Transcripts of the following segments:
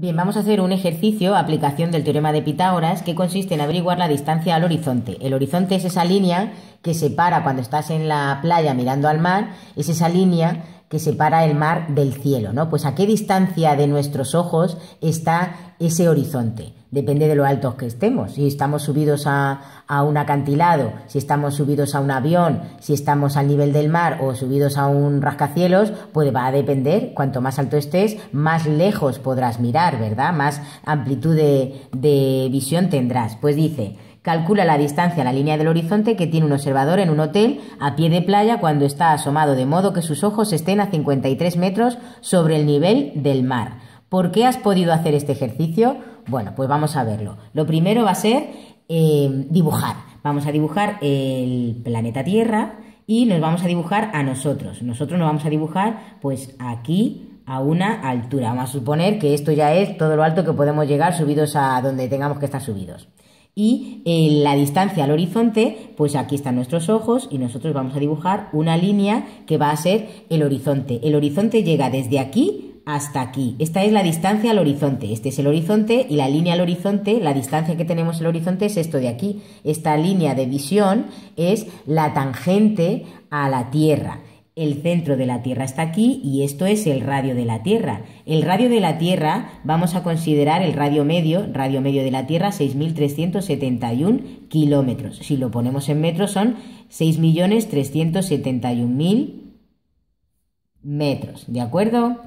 Bien, vamos a hacer un ejercicio, aplicación del teorema de Pitágoras, que consiste en averiguar la distancia al horizonte. El horizonte es esa línea que separa cuando estás en la playa mirando al mar, es esa línea que separa el mar del cielo, ¿no? Pues a qué distancia de nuestros ojos está ese horizonte. Depende de lo altos que estemos. Si estamos subidos a, un acantilado, si estamos subidos a un avión, si estamos al nivel del mar o subidos a un rascacielos, pues va a depender. Cuanto más alto estés, más lejos podrás mirar, ¿verdad? Más amplitud de, de visión tendrás. Pues dice, Calcula la distancia a la línea del horizonte que tiene un observador en un hotel a pie de playa cuando está asomado, de modo que sus ojos estén a 53 metros sobre el nivel del mar. ¿Por qué has podido hacer este ejercicio? Bueno, pues vamos a verlo. Lo primero va a ser eh, dibujar. Vamos a dibujar el planeta Tierra y nos vamos a dibujar a nosotros. Nosotros nos vamos a dibujar pues aquí a una altura. Vamos a suponer que esto ya es todo lo alto que podemos llegar subidos a donde tengamos que estar subidos. Y eh, la distancia al horizonte, pues aquí están nuestros ojos y nosotros vamos a dibujar una línea que va a ser el horizonte. El horizonte llega desde aquí hasta aquí. Esta es la distancia al horizonte. Este es el horizonte y la línea al horizonte, la distancia que tenemos al horizonte es esto de aquí. Esta línea de visión es la tangente a la Tierra el centro de la Tierra está aquí y esto es el radio de la Tierra. El radio de la Tierra vamos a considerar el radio medio, radio medio de la Tierra, 6.371 kilómetros. Si lo ponemos en metros son 6.371.000 metros, ¿de acuerdo?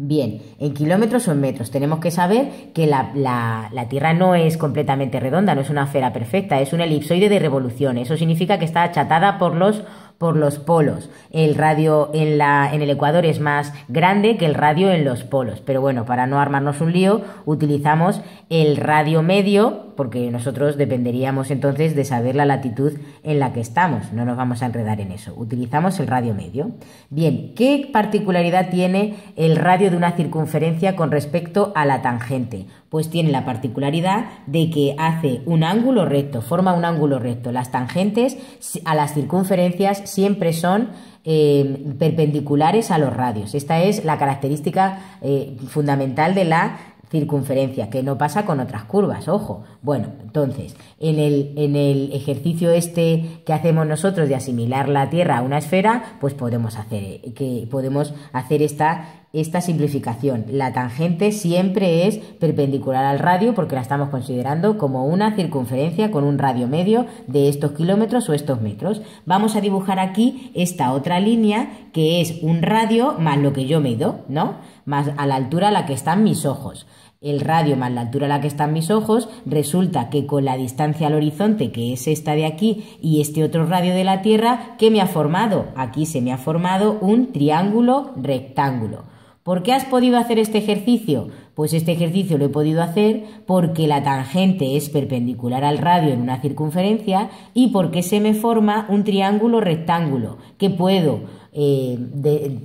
Bien, en kilómetros o en metros tenemos que saber que la, la, Tierra no es completamente redonda, no es una esfera perfecta, es un elipsoide de revolución. Eso significa que está achatada por los por los polos. El radio en, la, en el Ecuador es más grande que el radio en los polos. Pero bueno, para no armarnos un lío, utilizamos el radio medio, porque nosotros dependeríamos entonces de saber la latitud en la que estamos. No nos vamos a enredar en eso. Utilizamos el radio medio. Bien, ¿qué particularidad tiene el radio de una circunferencia con respecto a la tangente? pues tiene la particularidad de que hace un ángulo recto, forma un ángulo recto. Las tangentes a las circunferencias siempre son eh, perpendiculares a los radios. Esta es la característica eh, fundamental de la circunferencia, que no pasa con otras curvas, ojo. Bueno, entonces, en el, en el ejercicio este que hacemos nosotros de asimilar la Tierra a una esfera, pues podemos hacer, eh, que podemos hacer esta esta simplificación. La tangente siempre es perpendicular al radio porque la estamos considerando como una circunferencia con un radio medio de estos kilómetros o estos metros. Vamos a dibujar aquí esta otra línea que es un radio más lo que yo mido, ¿no? Más a la altura a la que están mis ojos. El radio más la altura a la que están mis ojos, resulta que con la distancia al horizonte, que es esta de aquí, y este otro radio de la Tierra, ¿qué me ha formado? Aquí se me ha formado un triángulo rectángulo. ¿Por qué has podido hacer este ejercicio? Pues este ejercicio lo he podido hacer porque la tangente es perpendicular al radio en una circunferencia y porque se me forma un triángulo rectángulo que puedo, eh,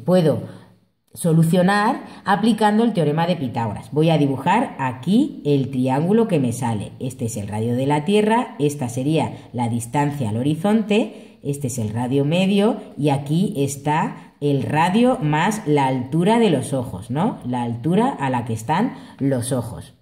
puedo solucionar aplicando el teorema de Pitágoras. Voy a dibujar aquí el triángulo que me sale. Este es el radio de la Tierra, esta sería la distancia al horizonte, este es el radio medio y aquí está el radio más la altura de los ojos, ¿no? La altura a la que están los ojos.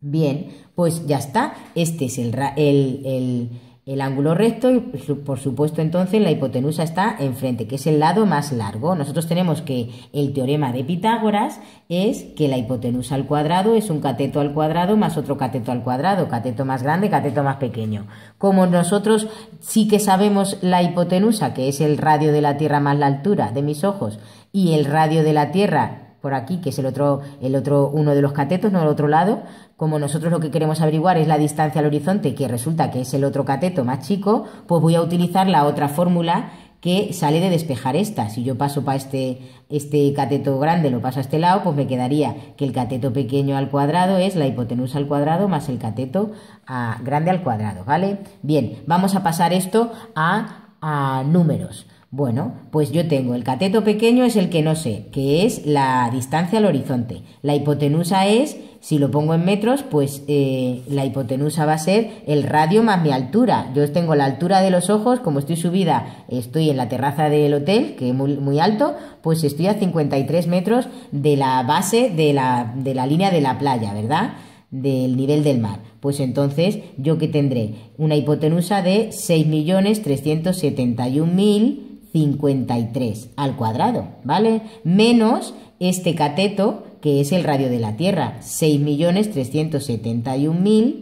Bien, pues ya está. Este es el, el, el el ángulo recto y pues, por supuesto entonces la hipotenusa está enfrente, que es el lado más largo. Nosotros tenemos que el teorema de Pitágoras es que la hipotenusa al cuadrado es un cateto al cuadrado más otro cateto al cuadrado, cateto más grande, cateto más pequeño. Como nosotros sí que sabemos la hipotenusa, que es el radio de la Tierra más la altura de mis ojos, y el radio de la Tierra por aquí, que es el otro, el otro, uno de los catetos, no el otro lado. Como nosotros lo que queremos averiguar es la distancia al horizonte, que resulta que es el otro cateto más chico, pues voy a utilizar la otra fórmula que sale de despejar esta. Si yo paso para este, este cateto grande, lo paso a este lado, pues me quedaría que el cateto pequeño al cuadrado es la hipotenusa al cuadrado más el cateto a, ah, grande al cuadrado, ¿vale? Bien, vamos a pasar esto a, a números. Bueno, pues yo tengo el cateto pequeño es el que no sé, que es la distancia al horizonte. La hipotenusa es, si lo pongo en metros, pues eh, la hipotenusa va a ser el radio más mi altura. Yo tengo la altura de los ojos, como estoy subida, estoy en la terraza del hotel, que es muy, alto, pues estoy a 53 metros de la base de la, de la línea de la playa, ¿verdad? Del nivel del mar. Pues entonces, ¿yo que tendré? Una hipotenusa de 6.371.000 53 al cuadrado, ¿vale? Menos este cateto, que es el radio de la Tierra, 6.371.000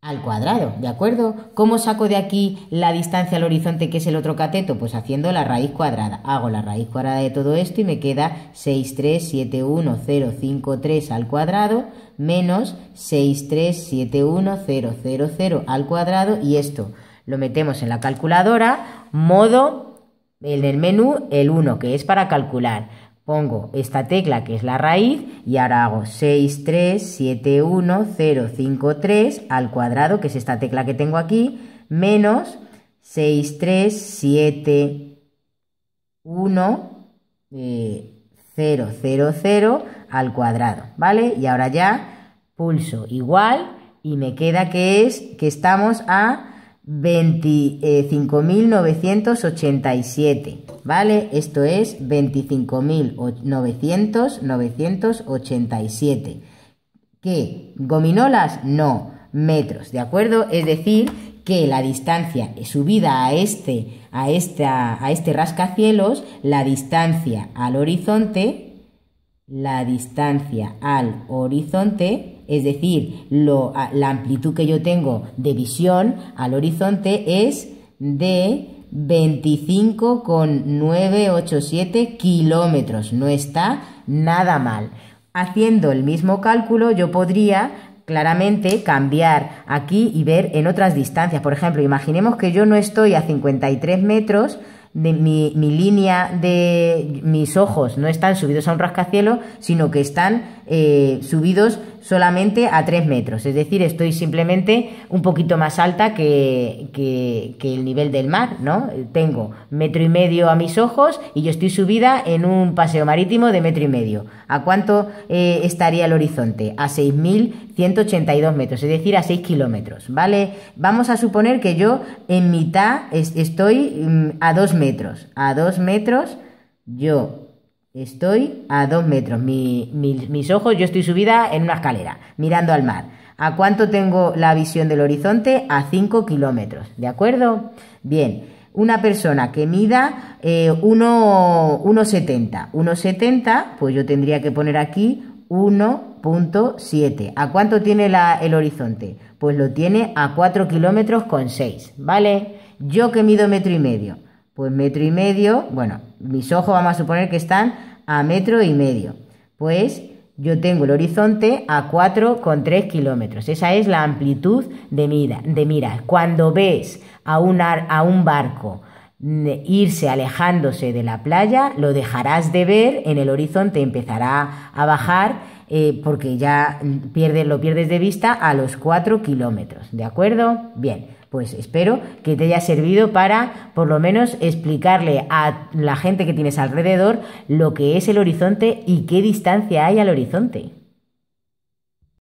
al cuadrado, ¿de acuerdo? ¿Cómo saco de aquí la distancia al horizonte que es el otro cateto? Pues haciendo la raíz cuadrada. Hago la raíz cuadrada de todo esto y me queda 6371053 al cuadrado menos 6371000 al cuadrado y esto lo metemos en la calculadora, modo, en el menú el 1, que es para calcular. Pongo esta tecla que es la raíz y ahora hago 6, 3, 7, 1, 0, 5, 3 al cuadrado, que es esta tecla que tengo aquí, menos 6, 3, 7, 1, 0, 0, 0 al cuadrado, ¿vale? Y ahora ya pulso igual y me queda que es que estamos a 25.987, ¿vale? Esto es 25.987. ¿Qué? ¿Gominolas? No, metros, ¿de acuerdo? Es decir, que la distancia subida a este, a esta, a este rascacielos, la distancia al horizonte, la distancia al horizonte es decir, la amplitud que yo tengo de visión al horizonte es de 25,987 kilómetros. No está nada mal. Haciendo el mismo cálculo, yo podría claramente cambiar aquí y ver en otras distancias. Por ejemplo, imaginemos que yo no estoy a 53 metros, de mi, línea de mis ojos no están subidos a un rascacielos, sino que están eh, subidos solamente a 3 metros, es decir, estoy simplemente un poquito más alta que, el nivel del mar, ¿no? Tengo metro y medio a mis ojos y yo estoy subida en un paseo marítimo de metro y medio. ¿A cuánto eh, estaría el horizonte? A 6.182 metros, es decir, a 6 kilómetros, ¿vale? Vamos a suponer que yo en mitad estoy mm, a 2 metros, a 2 metros yo Estoy a dos metros. mis ojos, yo estoy subida en una escalera, mirando al mar. ¿A cuánto tengo la visión del horizonte? A 5 kilómetros. ¿De acuerdo? Bien. Una persona que mida 1,70. Eh, 1,70, pues yo tendría que poner aquí 1.7. ¿A cuánto tiene el horizonte? Pues lo tiene a 4 kilómetros con 6. ¿Vale? Yo que mido metro y medio pues metro y medio, bueno, mis ojos vamos a suponer que están a metro y medio. Pues yo tengo el horizonte a 4,3 kilómetros. Esa es la amplitud de mira, de Cuando ves a un, a un barco mm, irse alejándose de la playa, lo dejarás de ver en el horizonte, empezará a bajar eh, porque ya mm, pierdes, lo pierdes de vista a los 4 kilómetros. ¿De acuerdo? Bien. Pues espero que te haya servido para, por lo menos, explicarle a la gente que tienes alrededor lo que es el horizonte y qué distancia hay al horizonte.